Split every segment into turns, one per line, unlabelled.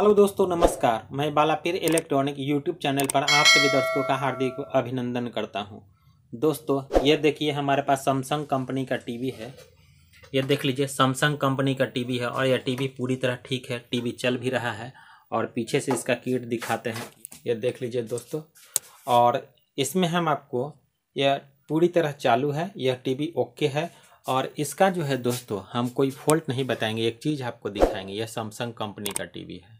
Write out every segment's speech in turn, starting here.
hello दोस्तों नमस्कार मैं बालापीर इलेक्ट्रॉनिक यूट्यूब चैनल पर आप सभी दर्शकों का हार्दिक अभिनंदन करता हूं दोस्तों ये देखिए हमारे पास सैमसंग कंपनी का टीवी है ये देख लीजिए सैमसंग कंपनी का टीवी है और यह टीवी पूरी तरह ठीक है टीवी चल भी रहा है और पीछे से इसका किट दिखाते हैं ये देख लीजिए दोस्तों और इसमें हम आपको यह पूरी तरह चालू है यह टी ओके है और इसका जो है दोस्तों हम कोई फॉल्ट नहीं बताएंगे एक चीज़ आपको दिखाएंगे यह सैमसंग कंपनी का टीवी है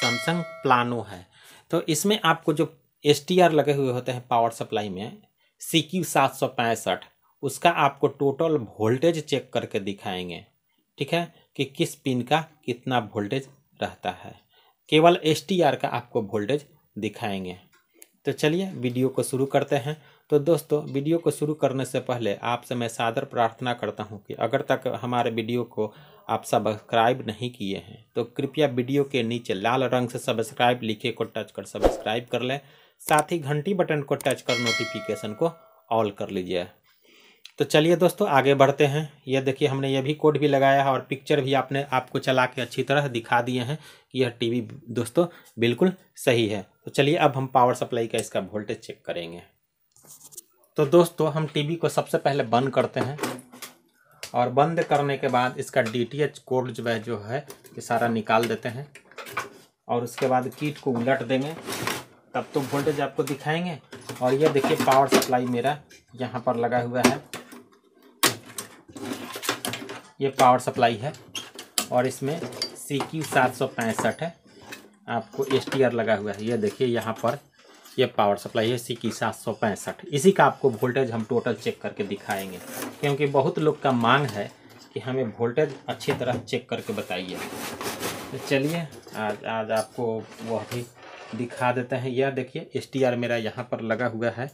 सैमसंग प्लानो है तो इसमें आपको जो एस लगे हुए होते हैं पावर सप्लाई में सी क्यू सात सौ पैंसठ उसका आपको टोटल वोल्टेज चेक करके दिखाएंगे ठीक है कि किस पिन का कितना वोल्टेज रहता है केवल एस का आपको वोल्टेज दिखाएंगे तो चलिए वीडियो को शुरू करते हैं तो दोस्तों वीडियो को शुरू करने से पहले आपसे मैं सादर प्रार्थना करता हूँ कि अगर तक हमारे वीडियो को आप सब्सक्राइब नहीं किए हैं तो कृपया वीडियो के नीचे लाल रंग से सब्सक्राइब लिखे को टच कर सब्सक्राइब कर लें साथ ही घंटी बटन को टच कर नोटिफिकेशन को ऑल कर लीजिए तो चलिए दोस्तों आगे बढ़ते हैं यह देखिए हमने यह भी कोड भी लगाया है और पिक्चर भी आपने आपको चला के अच्छी तरह दिखा दिए हैं कि यह टीवी दोस्तों बिल्कुल सही है तो चलिए अब हम पावर सप्लाई का इसका वोल्टेज चेक करेंगे तो दोस्तों हम टीवी को सबसे पहले बंद करते हैं और बंद करने के बाद इसका डीटीएच कोड जो है जो है ये सारा निकाल देते हैं और उसके बाद कीट को उलट देंगे तब तो वोल्टेज आपको दिखाएंगे और ये देखिए पावर सप्लाई मेरा यहाँ पर लगा हुआ है ये पावर सप्लाई है और इसमें सी क्यू सात सौ पैंसठ है आपको एस टी आर लगा हुआ है ये देखिए यहाँ पर ये पावर सप्लाई है सी की सात सौ पैंसठ इसी का आपको वोल्टेज हम टोटल चेक करके दिखाएंगे क्योंकि बहुत लोग का मांग है कि हमें वोल्टेज अच्छी तरह चेक करके बताइए तो चलिए आज आज आपको वह भी दिखा देते हैं यह देखिए एस टी आर मेरा यहाँ पर लगा हुआ है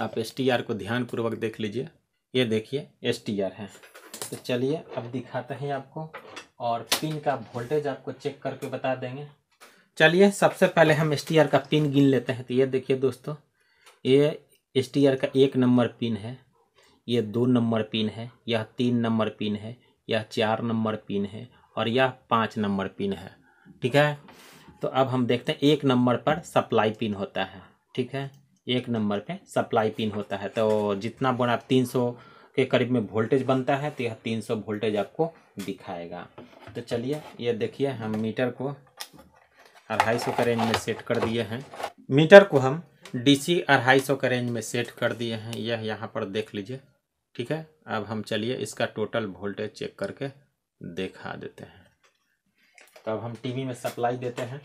आप एस टी आर को ध्यानपूर्वक देख लीजिए ये देखिए एस टी आर है तो चलिए अब दिखाते हैं आपको और पिन का वोल्टेज आपको चेक करके बता देंगे चलिए सबसे पहले हम एस का पिन गिन लेते हैं तो ये देखिए दोस्तों ये एस का एक नंबर पिन है ये दो नंबर पिन है यह तीन नंबर पिन है यह चार नंबर पिन है और यह पाँच नंबर पिन है ठीक है तो अब हम देखते हैं एक नंबर पर सप्लाई पिन होता है ठीक है एक नंबर पे सप्लाई पिन होता है तो जितना बड़ा तीन सौ के करीब में वोल्टेज बनता है तो यह तीन सौ वोल्टेज आपको दिखाएगा तो चलिए ये देखिए हम मीटर को अढ़ाई सौ का रेंज में सेट कर दिए हैं मीटर को हम डीसी अढ़ाई सौ का रेंज में सेट कर दिए हैं यह यहाँ पर देख लीजिए ठीक है अब हम चलिए इसका टोटल वोल्टेज चेक करके देखा देते हैं तो अब हम टीवी में सप्लाई देते हैं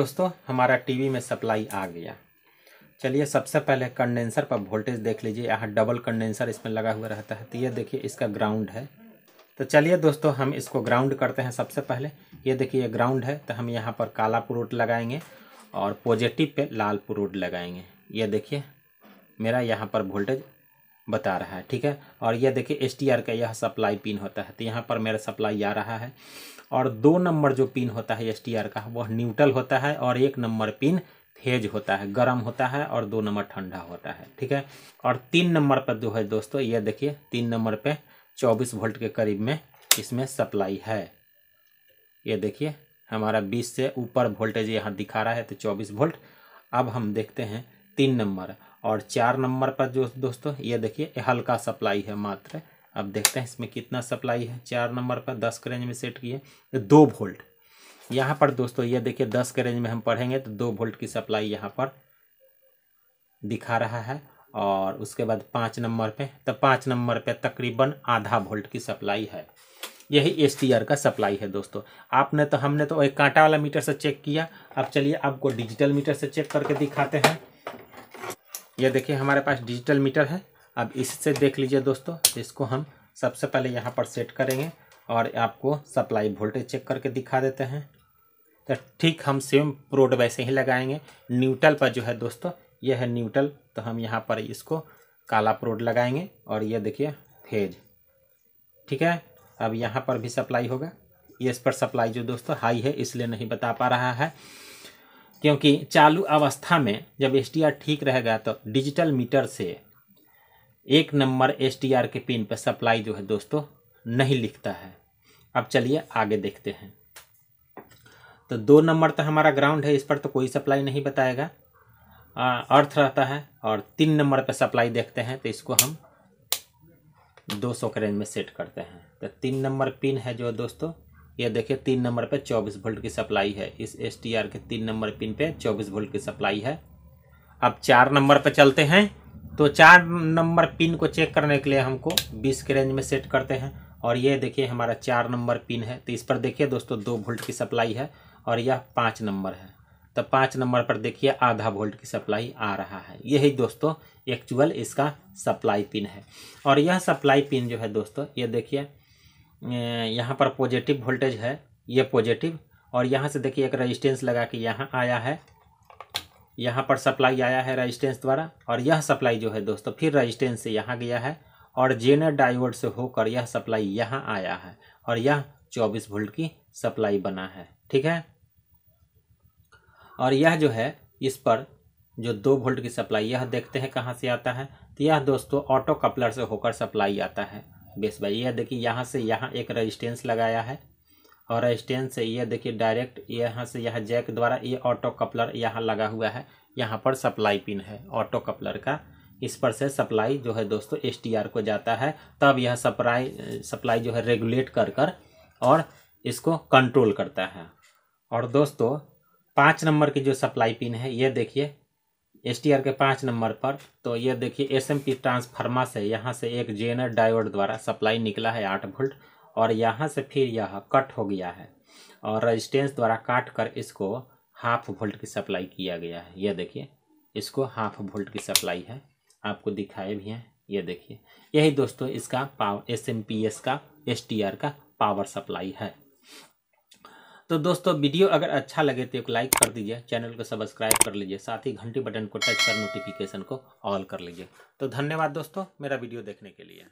दोस्तों हमारा टीवी में सप्लाई आ गया चलिए सबसे पहले कंडेंसर पर वोल्टेज देख लीजिए यहाँ डबल कंडेंसर इसमें लगा हुआ रहता है तो ये देखिए इसका ग्राउंड है तो चलिए दोस्तों हम इसको ग्राउंड करते हैं सबसे पहले ये देखिए ग्राउंड है तो हम यहाँ पर काला पुरोट लगाएंगे और पॉजिटिव पे लाल पुरोट लगाएंगे ये देखिए मेरा यहाँ पर वोल्टेज बता रहा है ठीक है और ये देखिए एस का यह सप्लाई पिन होता है तो यहाँ पर मेरा सप्लाई आ रहा है और दो नंबर जो पिन होता है एस का वह न्यूट्रल होता है और एक नंबर पिन फेज होता है गर्म होता है और दो नंबर ठंडा होता है ठीक है और तीन नंबर पर जो है दोस्तों ये देखिए तीन नंबर पर 24 वोल्ट के करीब में इसमें सप्लाई है ये देखिए हमारा 20 से ऊपर वोल्टेज यहाँ दिखा रहा है तो 24 वोल्ट अब हम देखते हैं तीन नंबर और चार नंबर पर जो दोस्तों ये देखिए हल्का सप्लाई है मात्र अब देखते हैं इसमें कितना सप्लाई है चार नंबर पर दस के रेंज में सेट किए दो वोल्ट यहाँ पर दोस्तों ये देखिए दस के रेंज में हम पढ़ेंगे तो दो वोल्ट की सप्लाई यहाँ पर दिखा रहा है और उसके बाद पाँच नंबर पे तो पाँच नंबर पे तकरीबन आधा वोल्ट की सप्लाई है यही एस का सप्लाई है दोस्तों आपने तो हमने तो एक कांटा वाला मीटर से चेक किया अब चलिए आपको डिजिटल मीटर से चेक करके दिखाते हैं ये देखिए हमारे पास डिजिटल मीटर है अब इससे देख लीजिए दोस्तों इसको हम सबसे पहले यहाँ पर सेट करेंगे और आपको सप्लाई वोल्टेज चेक करके दिखा देते हैं तो ठीक हम सेम प्रोड वैसे ही लगाएंगे न्यूट्रल पर जो है दोस्तों यह है न्यूट्रल तो हम यहाँ पर इसको काला प्रोड लगाएंगे और यह देखिए फेज ठीक है अब यहाँ पर भी सप्लाई होगा ये इस पर सप्लाई जो दोस्तों हाई है इसलिए नहीं बता पा रहा है क्योंकि चालू अवस्था में जब एस ठीक रहेगा तो डिजिटल मीटर से एक नंबर एस के पिन पर सप्लाई जो है दोस्तों नहीं लिखता है अब चलिए आगे देखते हैं तो दो नंबर तो हमारा ग्राउंड है इस पर तो कोई सप्लाई नहीं बताएगा अर्थ रहता है और तीन नंबर पर सप्लाई देखते हैं तो इसको हम 200 के रेंज में सेट करते हैं तो तीन नंबर पिन है जो दोस्तों ये देखिए तीन नंबर पे 24 वोल्ट की सप्लाई है इस एस के तीन नंबर पिन पे 24 वोल्ट की सप्लाई है अब चार नंबर पे चलते हैं तो चार नंबर पिन को चेक करने के लिए हमको बीस के रेंज में सेट करते हैं और ये देखिए हमारा चार नंबर पिन है तो इस पर देखिए दोस्तों दो वोल्ट की सप्लाई है और यह पाँच नंबर है तो पाँच नंबर पर देखिए आधा वोल्ट की सप्लाई आ रहा है यही दोस्तों एक्चुअल इसका सप्लाई पिन है और यह सप्लाई पिन जो है दोस्तों ये देखिए अं, यहाँ पर पॉजिटिव वोल्टेज है ये पॉजिटिव और यहाँ से देखिए एक रजिस्टेंस लगा के यहाँ आया है यहाँ पर सप्लाई आया है रजिस्टेंस द्वारा और यह सप्लाई जो है दोस्तों फिर रजिस्टेंस से यहाँ गया है और जेनर डाइवर्ट से होकर यह सप्लाई यहाँ आया है और यह चौबीस वोल्ट की सप्लाई बना है ठीक है और यह जो है इस पर जो दो वोल्ट की सप्लाई यह देखते हैं कहाँ से आता है तो यह दोस्तों ऑटो कपलर से होकर सप्लाई आता है बेस भाई यह देखिए यहाँ से यहाँ एक रजिस्टेंस लगाया है और रजिस्टेंस से यह देखिए डायरेक्ट यहाँ से यह जैक द्वारा ये ऑटो कपलर यहाँ लगा हुआ है यहाँ पर सप्लाई पिन है ऑटो कपलर का इस पर से सप्लाई जो है दोस्तों एस को जाता है तब यह सप्लाई सप्लाई जो है रेगुलेट कर कर और इसको कंट्रोल करता है और दोस्तों पाँच नंबर की जो सप्लाई पिन है ये देखिए एस के पाँच नंबर पर तो ये देखिए एस एम पी ट्रांसफार्मा से यहाँ से एक जेनर डायोड द्वारा सप्लाई निकला है आठ वोल्ट और यहाँ से फिर यह कट हो गया है और रजिस्टेंस द्वारा काट कर इसको हाफ वोल्ट की सप्लाई किया गया है यह देखिए इसको हाफ वोल्ट की सप्लाई है आपको दिखाए भी हैं ये देखिए यही दोस्तों इसका power S M P S का एस टी आर का पावर सप्लाई है तो दोस्तों वीडियो अगर अच्छा लगे तो एक लाइक कर दीजिए चैनल को सब्सक्राइब कर लीजिए साथ ही घंटी बटन को टच कर नोटिफिकेशन को ऑल कर लीजिए तो धन्यवाद दोस्तों मेरा वीडियो देखने के लिए